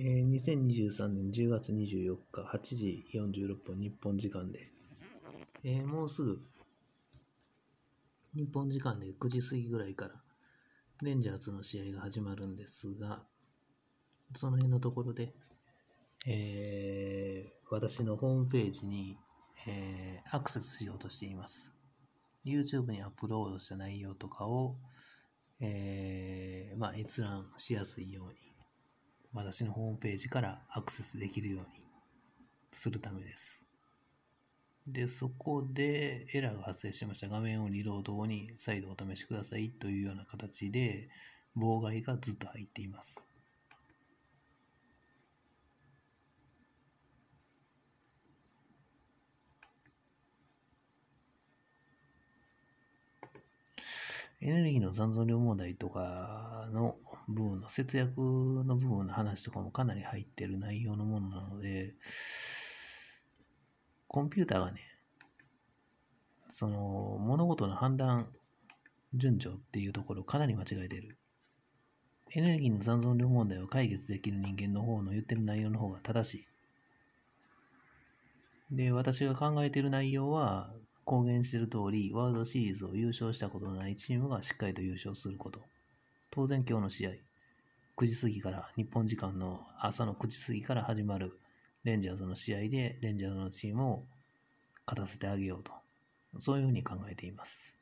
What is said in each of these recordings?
えー、2023年10月24日8時46分日本時間で、えー、もうすぐ日本時間で9時過ぎぐらいからレンジャーズの試合が始まるんですがその辺のところで、えー、私のホームページに、えー、アクセスしようとしています YouTube にアップロードした内容とかを、えーまあ、閲覧しやすいように私のホームページからアクセスできるようにするためです。で、そこでエラーが発生しました。画面をリロード後に再度お試しくださいというような形で妨害がずっと入っています。エネルギーの残存量問題とかの部分の節約の部分の話とかもかなり入ってる内容のものなので、コンピューターがね、その物事の判断順序っていうところをかなり間違えてる。エネルギーの残存量問題を解決できる人間の方の言ってる内容の方が正しい。で、私が考えてる内容は、公言してる通り、ワールドシリーズを優勝したことのないチームがしっかりと優勝すること。当然今日の試合、9時過ぎから、日本時間の朝の9時過ぎから始まるレンジャーズの試合で、レンジャーズのチームを勝たせてあげようと、そういうふうに考えています。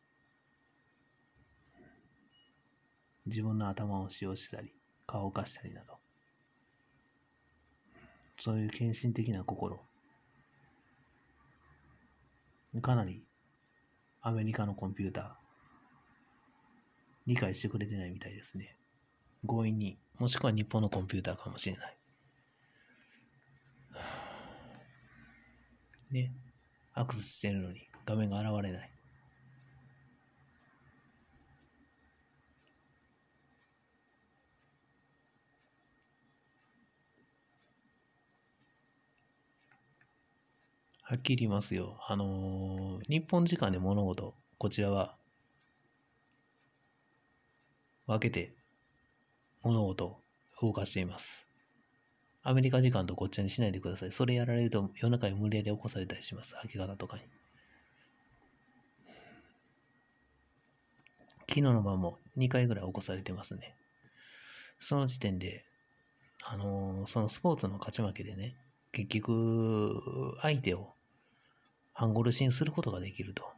自分の頭を使用したり、顔を貸したりなど、そういう献身的な心、かなりアメリカのコンピューター、理解してくれてないみたいですね。強引に、もしくは日本のコンピューターかもしれない。ね。アクセスしてるのに画面が現れない。はっきり言いますよ。あのー、日本時間で物事、こちらは分けて物事を動かしています。アメリカ時間とこっちにしないでください。それやられると夜中に無理やり起こされたりします。明け方とかに。昨日の晩も2回ぐらい起こされてますね。その時点で、あのー、そのスポーツの勝ち負けでね、結局、相手を半殺しにすることができると。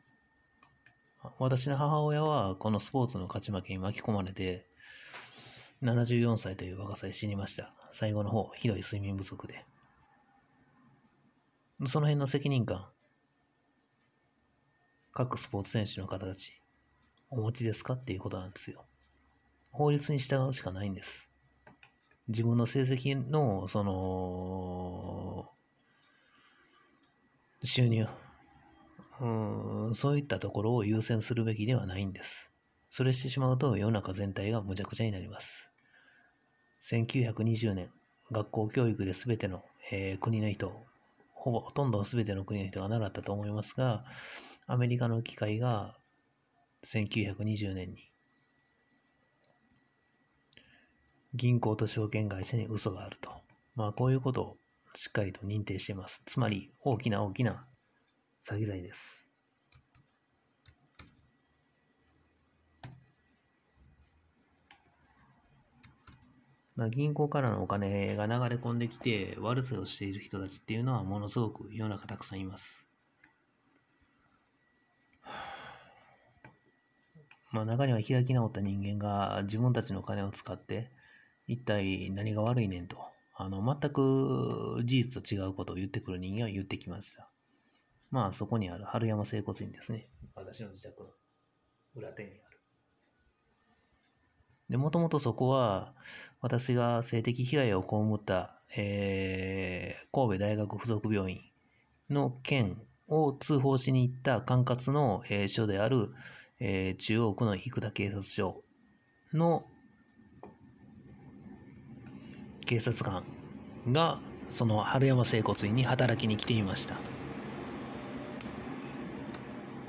私の母親はこのスポーツの勝ち負けに巻き込まれて、74歳という若さで死にました。最後の方、ひどい睡眠不足で。その辺の責任感、各スポーツ選手の方たち、お持ちですかっていうことなんですよ。法律に従うしかないんです。自分の成績の、その、収入、うん、そういったところを優先するべきではないんです。それしてしまうと世の中全体がむちゃくちゃになります。1920年、学校教育で全ての、えー、国の人、ほぼほとんど全ての国の人が習ったと思いますが、アメリカの機会が1920年に銀行と証券会社に嘘があると。まあこういうことをしっかりと認定しています。つまり大きな大きな詐欺罪です。銀行からのお金が流れ込んできて悪さをしている人たちっていうのはものすごく世の中たくさんいます。まあ中には開き直った人間が自分たちのお金を使って一体何が悪いねんと、あの全く事実と違うことを言ってくる人間は言ってきました。まあそこにある春山整骨院ですね。私の自宅の裏手にある。で、もともとそこは私が性的被害を被った、えー、神戸大学附属病院の件を通報しに行った管轄の、えー、署である、えー、中央区の生田警察署の警察官がその春山整骨院に働きに来ていました。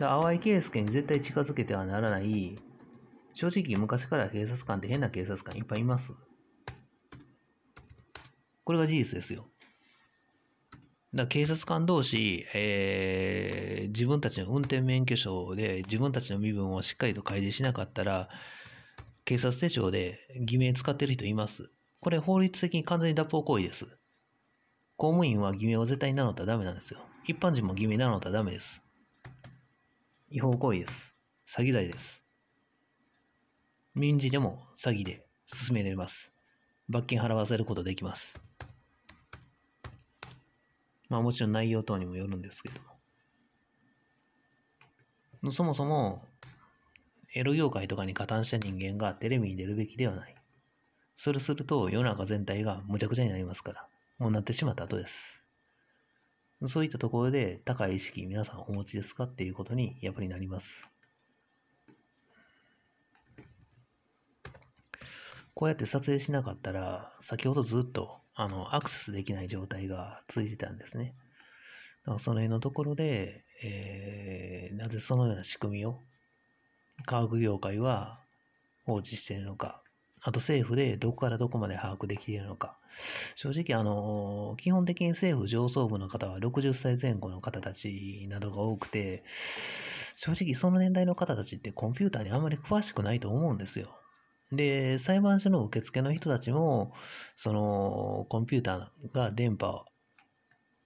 淡井圭介に絶対近づけてはならない、正直昔から警察官って変な警察官いっぱいいます。これが事実ですよ。だ警察官同士、えー、自分たちの運転免許証で自分たちの身分をしっかりと開示しなかったら、警察手帳で偽名使ってる人います。これ法律的に完全に脱法行為です。公務員は偽名を絶対になのったらダメなんですよ。一般人も偽名なのったらダメです。違法行為です。詐欺罪です。民事でも詐欺で進められます。罰金払わせることできます。まあもちろん内容等にもよるんですけども。そもそも、エロ業界とかに加担した人間がテレビに出るべきではない。それすると世の中全体がむちゃくちゃになりますから。もうなってしまった後です。そういったところで高い意識皆さんお持ちですかっていうことにやっぱりなります。こうやって撮影しなかったら、先ほどずっとあのアクセスできない状態が続いてたんですね。だからその辺のところで、えー、なぜそのような仕組みを科学業界は放置しているのかあと政府でどこからどこまで把握できているのか。正直、あの、基本的に政府上層部の方は60歳前後の方たちなどが多くて、正直その年代の方たちってコンピューターにあんまり詳しくないと思うんですよ。で、裁判所の受付の人たちも、その、コンピューターが電波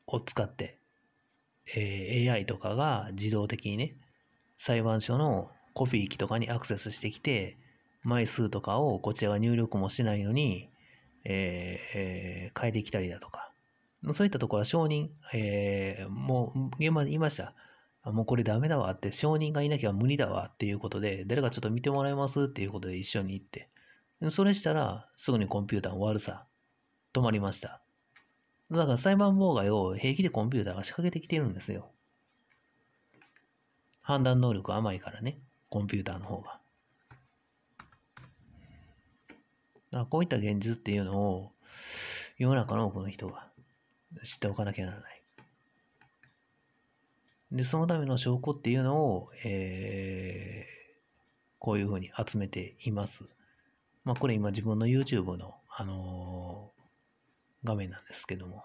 を使って、えー、AI とかが自動的にね、裁判所のコピー機とかにアクセスしてきて、枚数とかをこちらが入力もしないのに、えーえー、変えてきたりだとか、そういったところは承認、えー、もう現場で言いました。もうこれダメだわって、承認がいなきゃ無理だわっていうことで、誰かちょっと見てもらえますっていうことで一緒に行って。それしたら、すぐにコンピューターの悪さ、止まりました。だから裁判妨害を平気でコンピューターが仕掛けてきてるんですよ。判断能力甘いからね、コンピューターの方が。こういった現実っていうのを、世の中の多くの人は知っておかなきゃならない。で、そのための証拠っていうのを、えー、こういうふうに集めています。まあ、これ今自分の YouTube の、あのー、画面なんですけども、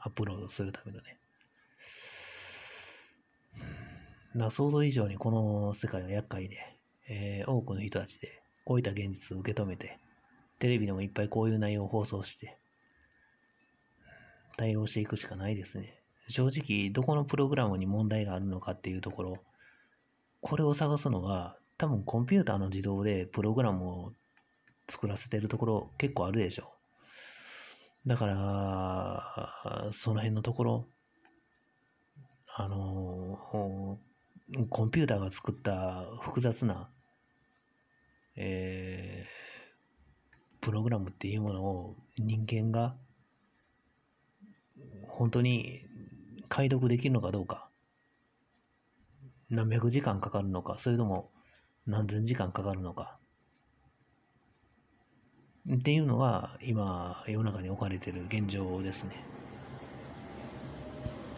アップロードするためのね。な想像以上にこの世界は厄介で、えー、多くの人たちでこういった現実を受け止めて、テレビでもいっぱいこういう内容を放送して、対応していくしかないですね。正直、どこのプログラムに問題があるのかっていうところ、これを探すのが、多分コンピューターの自動でプログラムを作らせてるところ結構あるでしょ。だから、その辺のところ、あの、コンピューターが作った複雑な、えープログラムっていうものを人間が本当に解読できるのかどうか、何百時間かかるのか、それとも何千時間かかるのか、っていうのが今世の中に置かれてる現状ですね。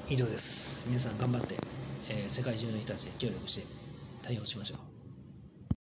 以上です。皆さん頑張って、えー、世界中の人たちに協力して対応しましょう。